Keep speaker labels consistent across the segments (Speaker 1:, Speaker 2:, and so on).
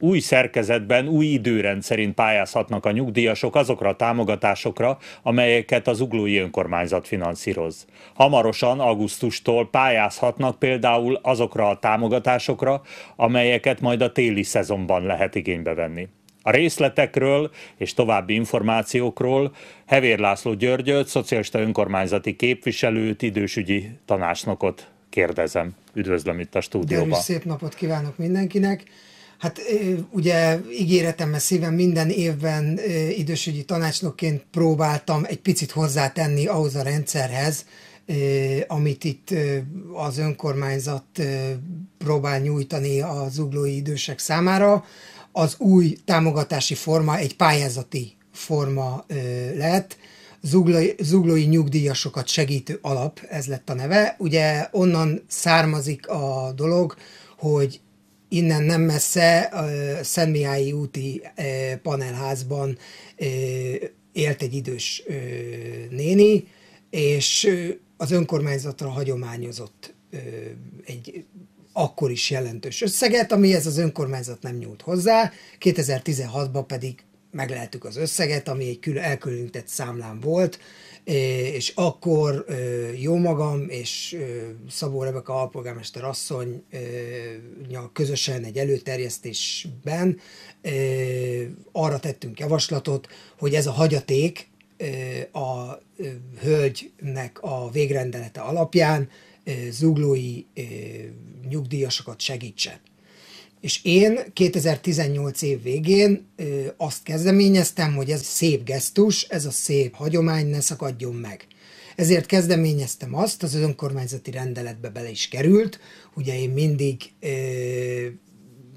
Speaker 1: új szerkezetben, új időrend szerint pályázhatnak a nyugdíjasok azokra a támogatásokra, amelyeket az uglói önkormányzat finanszíroz. Hamarosan, augusztustól pályázhatnak például azokra a támogatásokra, amelyeket majd a téli szezonban lehet igénybe venni. A részletekről és további információkról Hevér László Györgyöt, szocialista önkormányzati képviselőt, idősügyi tanácsnokot kérdezem. Üdvözlöm itt a stúdióban. Gyerünk, szép
Speaker 2: napot kívánok mindenkinek! Hát ugye mert szívem minden évben idősügyi tanácsnokként próbáltam egy picit hozzátenni ahhoz a rendszerhez, amit itt az önkormányzat próbál nyújtani a zuglói idősek számára. Az új támogatási forma egy pályázati forma lett, zuglói, zuglói nyugdíjasokat segítő alap, ez lett a neve. Ugye onnan származik a dolog, hogy innen nem messze a Szent Mihály úti e, panelházban e, élt egy idős e, néni, és az önkormányzatra hagyományozott egy akkor is jelentős összeget, amihez az önkormányzat nem nyúlt hozzá. 2016-ban pedig meglehetük az összeget, ami egy külön elkülönített számlán volt, és akkor jó magam és Szabó Rebeka alpolgármester asszony közösen egy előterjesztésben arra tettünk javaslatot, hogy ez a hagyaték a hölgynek a végrendelete alapján zuglói nyugdíjasokat segítsen. És én 2018 év végén ö, azt kezdeményeztem, hogy ez szép gesztus, ez a szép hagyomány ne szakadjon meg. Ezért kezdeményeztem azt, az önkormányzati rendeletbe bele is került, ugye én mindig ö,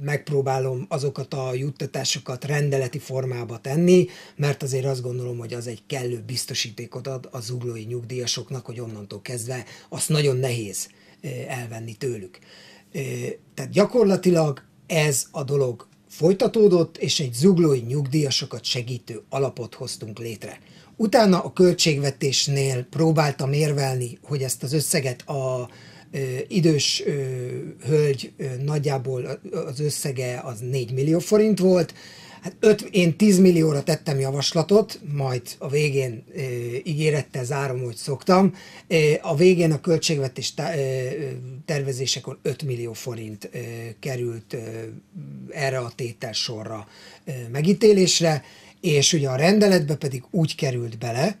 Speaker 2: megpróbálom azokat a juttatásokat rendeleti formába tenni, mert azért azt gondolom, hogy az egy kellő biztosítékot ad az zuglói nyugdíjasoknak, hogy onnantól kezdve azt nagyon nehéz elvenni tőlük. Tehát gyakorlatilag ez a dolog folytatódott, és egy zuglói nyugdíjasokat segítő alapot hoztunk létre. Utána a költségvetésnél próbáltam érvelni, hogy ezt az összeget a ö, idős ö, hölgy ö, nagyjából az összege az 4 millió forint volt, Hát öt, én 10 millióra tettem javaslatot, majd a végén e, ígérettel zárom, hogy szoktam. E, a végén a költségvetés tá, e, tervezésekor 5 millió forint e, került e, erre a sorra e, megítélésre, és ugye a rendeletbe pedig úgy került bele,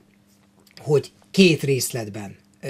Speaker 2: hogy két részletben e,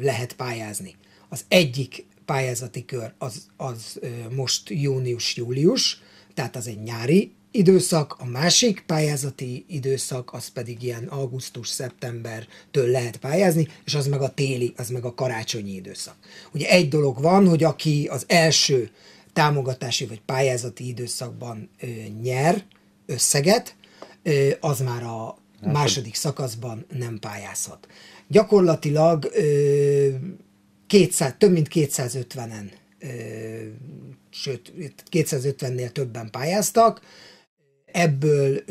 Speaker 2: lehet pályázni. Az egyik pályázati kör az, az most június-július, tehát az egy nyári időszak, a másik pályázati időszak az pedig ilyen augusztus-szeptembertől lehet pályázni, és az meg a téli, az meg a karácsonyi időszak. Ugye egy dolog van, hogy aki az első támogatási vagy pályázati időszakban ö, nyer összeget, ö, az már a hát, második szakaszban nem pályázhat. Gyakorlatilag ö, 200, több mint 250-en, ö, sőt, 250-nél többen pályáztak, ebből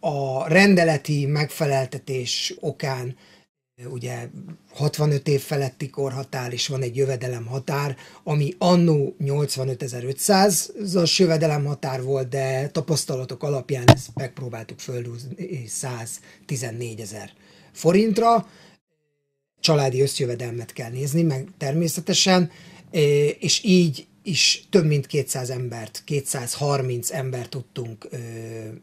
Speaker 2: a rendeleti megfeleltetés okán ugye 65 év feletti korhatár, és van egy jövedelem határ, ami annó 85.500-as jövedelem határ volt, de tapasztalatok alapján ezt megpróbáltuk földúzni 114 ezer forintra. Családi összjövedelmet kell nézni, meg természetesen, és így is több mint 200 embert, 230 embert tudtunk ö,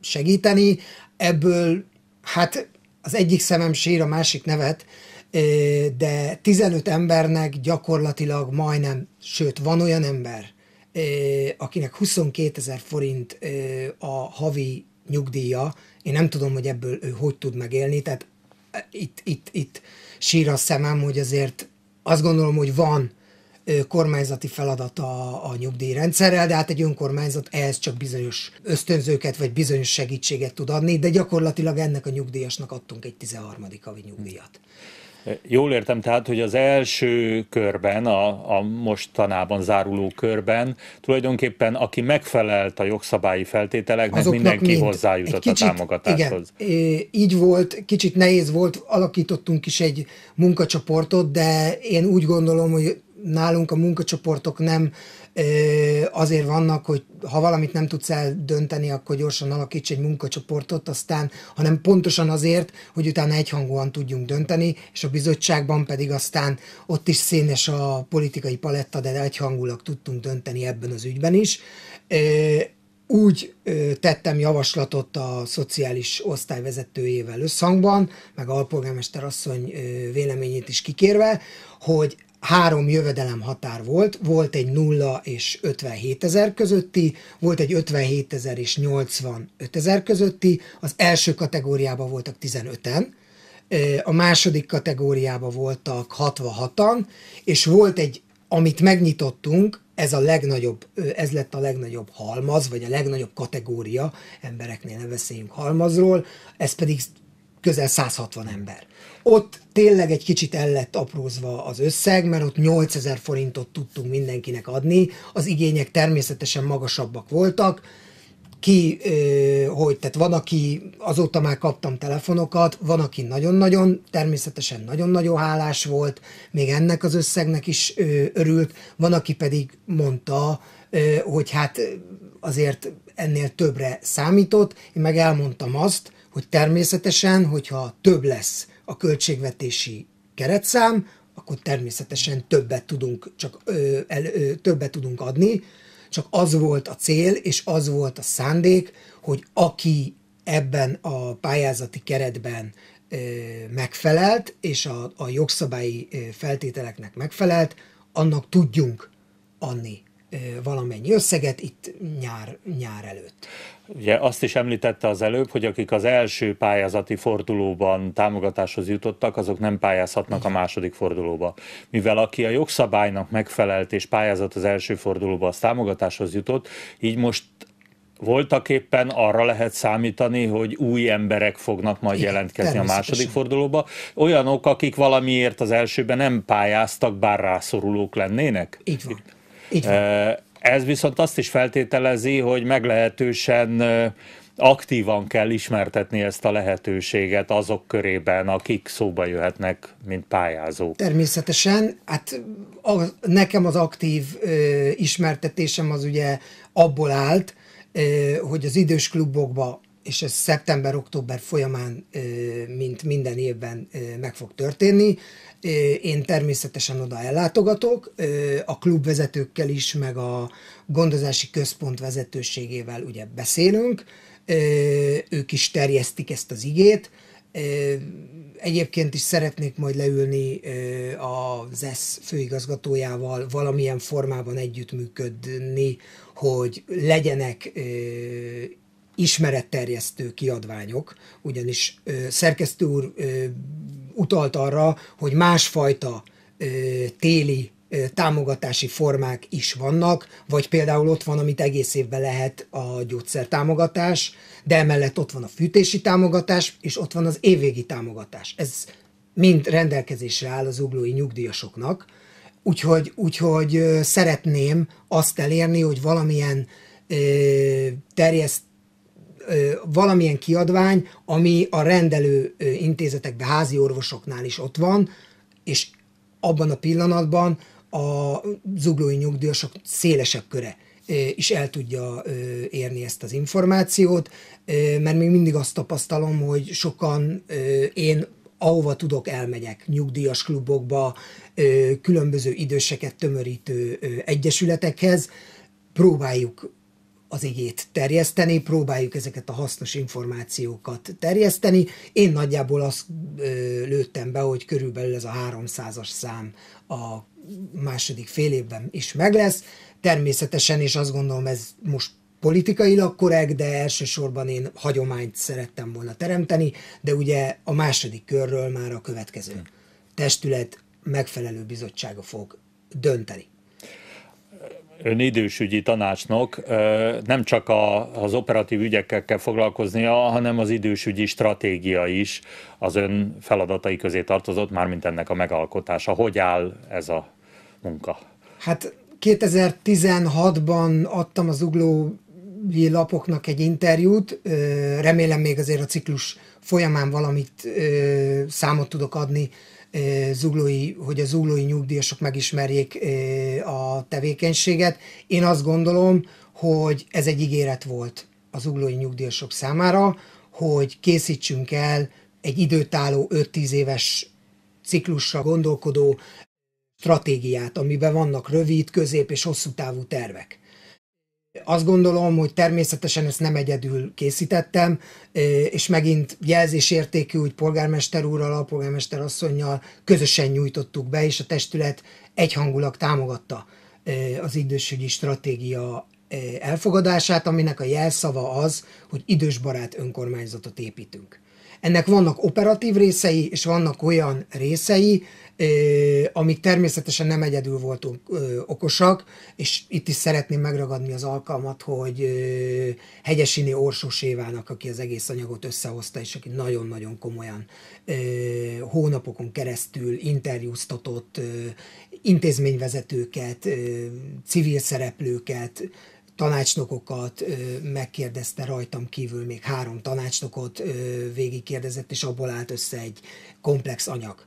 Speaker 2: segíteni. Ebből hát az egyik szemem sír, a másik nevet, ö, de 15 embernek gyakorlatilag majdnem, sőt van olyan ember, ö, akinek 22 ezer forint ö, a havi nyugdíja, én nem tudom, hogy ebből ő hogy tud megélni, tehát itt, itt, itt sír a szemem, hogy azért azt gondolom, hogy van kormányzati feladata a nyugdíjrendszerrel, de hát egy önkormányzat ehhez csak bizonyos ösztönzőket vagy bizonyos segítséget tud adni, de gyakorlatilag ennek a nyugdíjasnak adtunk egy 13. havi
Speaker 1: nyugdíjat. Jól értem tehát, hogy az első körben, a, a mostanában záruló körben tulajdonképpen aki megfelelt a jogszabályi feltételeknek, Azoknak mindenki mind. hozzájutott kicsit, a támogatáshoz.
Speaker 2: Igen, így volt, kicsit nehéz volt, alakítottunk is egy munkacsoportot, de én úgy gondolom, hogy nálunk a munkacsoportok nem azért vannak, hogy ha valamit nem tudsz eldönteni, akkor gyorsan alakíts egy munkacsoportot, aztán, hanem pontosan azért, hogy utána egyhangúan tudjunk dönteni, és a bizottságban pedig aztán ott is színes a politikai paletta, de egyhangulag tudtunk dönteni ebben az ügyben is. Úgy tettem javaslatot a szociális osztályvezetőjével összhangban, meg a alpolgármester asszony véleményét is kikérve, hogy három jövedelem határ volt, volt egy 0 és 57 ezer közötti, volt egy 57 ezer és 85 ezer közötti, az első kategóriában voltak 15-en, a második kategóriában voltak 66-an, és volt egy, amit megnyitottunk, ez a legnagyobb, ez lett a legnagyobb halmaz, vagy a legnagyobb kategória, embereknél ne beszéljünk halmazról, ez pedig közel 160 ember. Ott tényleg egy kicsit el lett aprózva az összeg, mert ott 8000 forintot tudtunk mindenkinek adni, az igények természetesen magasabbak voltak, ki, ö, hogy, tehát van, aki azóta már kaptam telefonokat, van, aki nagyon-nagyon, természetesen nagyon-nagyon hálás volt, még ennek az összegnek is ö, örült, van, aki pedig mondta, ö, hogy hát azért ennél többre számított, én meg elmondtam azt, hogy természetesen, hogyha több lesz a költségvetési keretszám, akkor természetesen többet tudunk, csak, ö, el, ö, többet tudunk adni, csak az volt a cél, és az volt a szándék, hogy aki ebben a pályázati keretben ö, megfelelt, és a, a jogszabályi feltételeknek megfelelt, annak tudjunk adni valamennyi összeget itt nyár, nyár előtt.
Speaker 1: Ugye azt is említette az előbb, hogy akik az első pályázati fordulóban támogatáshoz jutottak, azok nem pályázhatnak a második fordulóba. Mivel aki a jogszabálynak megfelelt és pályázat az első fordulóba, az támogatáshoz jutott, így most voltak éppen arra lehet számítani, hogy új emberek fognak majd Igen, jelentkezni a második fordulóba. Olyanok, akik valamiért az elsőben nem pályáztak, bár rászorulók lennének? Így van. Eh, ez viszont azt is feltételezi, hogy meglehetősen eh, aktívan kell ismertetni ezt a lehetőséget azok körében, akik szóba jöhetnek, mint pályázók.
Speaker 2: Természetesen, hát a, nekem az aktív ö, eh, ismertetésem az ugye abból állt, ö, hogy az idős klubokba és ez szeptember-október folyamán, mint minden évben meg fog történni. Én természetesen oda ellátogatok, a klubvezetőkkel is, meg a gondozási központ vezetőségével ugye beszélünk, ők is terjesztik ezt az igét, Egyébként is szeretnék majd leülni az ESZ főigazgatójával, valamilyen formában együttműködni, hogy legyenek ismeretterjesztő kiadványok, ugyanis szerkesztő úr utalt arra, hogy másfajta téli támogatási formák is vannak, vagy például ott van, amit egész évben lehet a gyógyszertámogatás, de emellett ott van a fűtési támogatás, és ott van az évvégi támogatás. Ez mind rendelkezésre áll az uglói nyugdíjasoknak, úgyhogy, úgyhogy szeretném azt elérni, hogy valamilyen terjeszt, valamilyen kiadvány, ami a rendelő intézetekben, házi orvosoknál is ott van, és abban a pillanatban a zuglói nyugdíjasok szélesebb köre is el tudja érni ezt az információt, mert még mindig azt tapasztalom, hogy sokan én ahova tudok, elmegyek nyugdíjas klubokba, különböző időseket tömörítő egyesületekhez, próbáljuk az igét terjeszteni, próbáljuk ezeket a hasznos információkat terjeszteni. Én nagyjából azt lőttem be, hogy körülbelül ez a 300-as szám a második fél évben is meg lesz. Természetesen, és azt gondolom ez most politikailag korrekt, de elsősorban én hagyományt szerettem volna teremteni, de ugye a második körről már a következő hm. testület megfelelő bizottsága fog dönteni
Speaker 1: ön idősügyi tanácsnok nem csak a, az operatív ügyekkel kell foglalkoznia, hanem az idősügyi stratégia is az ön feladatai közé tartozott, mármint ennek a megalkotása. Hogy áll ez a munka?
Speaker 2: Hát 2016-ban adtam az ugló lapoknak egy interjút, remélem még azért a ciklus folyamán valamit számot tudok adni zuglói, hogy a zuglói nyugdíjasok megismerjék a tevékenységet. Én azt gondolom, hogy ez egy ígéret volt az zuglói nyugdíjasok számára, hogy készítsünk el egy időtálló 5-10 éves ciklusra gondolkodó stratégiát, amiben vannak rövid, közép és hosszú távú tervek azt gondolom, hogy természetesen ezt nem egyedül készítettem, és megint jelzésértékű, hogy polgármester úrral, a polgármester asszonynal közösen nyújtottuk be, és a testület egyhangulag támogatta az idősügyi stratégia elfogadását, aminek a jelszava az, hogy idősbarát önkormányzatot építünk. Ennek vannak operatív részei, és vannak olyan részei, amik természetesen nem egyedül voltunk ö, okosak, és itt is szeretném megragadni az alkalmat, hogy ö, Hegyesini Orsós Évának, aki az egész anyagot összehozta, és aki nagyon-nagyon komolyan ö, hónapokon keresztül interjúztatott intézményvezetőket, civil szereplőket, tanácsnokokat, megkérdezte rajtam kívül még három tanácsnokot, végigkérdezett, és abból állt össze egy komplex anyag.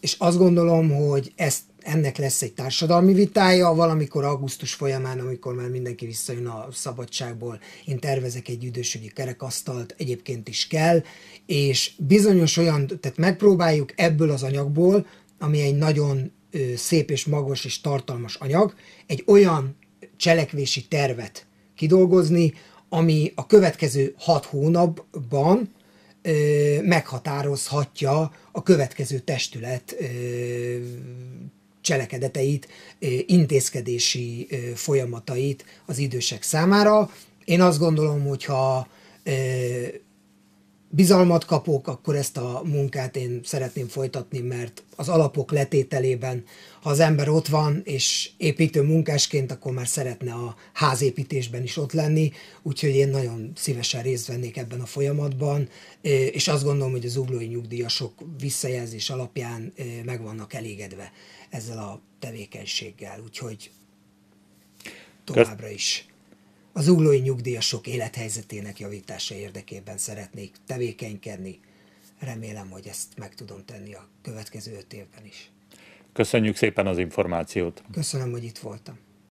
Speaker 2: És azt gondolom, hogy ezt, ennek lesz egy társadalmi vitája valamikor augusztus folyamán, amikor már mindenki visszajön a szabadságból. Én tervezek egy üdösügyi kerekasztalt, egyébként is kell, és bizonyos olyan, tehát megpróbáljuk ebből az anyagból, ami egy nagyon szép és magas és tartalmas anyag, egy olyan cselekvési tervet kidolgozni, ami a következő hat hónapban ö, meghatározhatja a következő testület ö, cselekedeteit, ö, intézkedési ö, folyamatait az idősek számára. Én azt gondolom, hogyha ö, bizalmat kapok, akkor ezt a munkát én szeretném folytatni, mert az alapok letételében, ha az ember ott van, és építő munkásként, akkor már szeretne a házépítésben is ott lenni, úgyhogy én nagyon szívesen részt vennék ebben a folyamatban, és azt gondolom, hogy az uglói nyugdíjasok visszajelzés alapján meg vannak elégedve ezzel a tevékenységgel, úgyhogy továbbra is. Az uglói nyugdíjasok élethelyzetének javítása érdekében szeretnék tevékenykedni. Remélem, hogy ezt meg tudom tenni a következő öt évben is.
Speaker 1: Köszönjük szépen az információt.
Speaker 2: Köszönöm, hogy itt voltam.